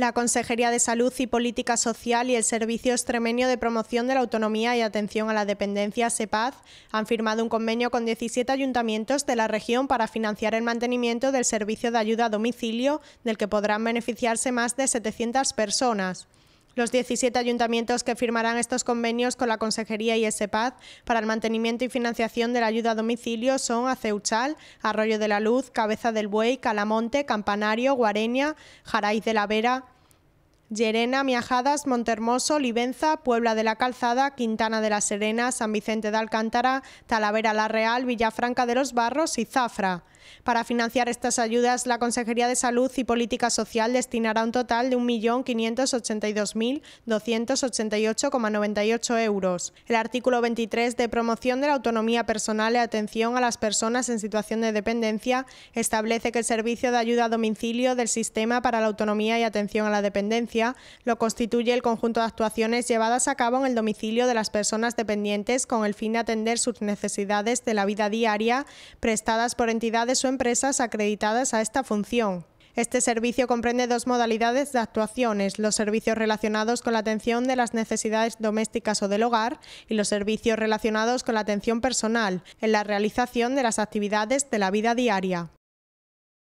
La Consejería de Salud y Política Social y el Servicio Extremeño de Promoción de la Autonomía y Atención a la Dependencia, (Sepaz) han firmado un convenio con 17 ayuntamientos de la región para financiar el mantenimiento del servicio de ayuda a domicilio, del que podrán beneficiarse más de 700 personas. Los 17 ayuntamientos que firmarán estos convenios con la Consejería y SEPAD para el mantenimiento y financiación de la ayuda a domicilio son Aceuchal, Arroyo de la Luz, Cabeza del Buey, Calamonte, Campanario, Guareña, Jaraíz de la Vera, Llerena, Miajadas, Montermoso, Libenza, Puebla de la Calzada, Quintana de la Serena, San Vicente de Alcántara, Talavera la Real, Villafranca de los Barros y Zafra. Para financiar estas ayudas, la Consejería de Salud y Política Social destinará un total de 1.582.288,98 euros. El artículo 23 de Promoción de la Autonomía Personal y Atención a las Personas en Situación de Dependencia establece que el Servicio de Ayuda a Domicilio del Sistema para la Autonomía y Atención a la Dependencia lo constituye el conjunto de actuaciones llevadas a cabo en el domicilio de las personas dependientes con el fin de atender sus necesidades de la vida diaria prestadas por entidades o empresas acreditadas a esta función. Este servicio comprende dos modalidades de actuaciones, los servicios relacionados con la atención de las necesidades domésticas o del hogar y los servicios relacionados con la atención personal en la realización de las actividades de la vida diaria.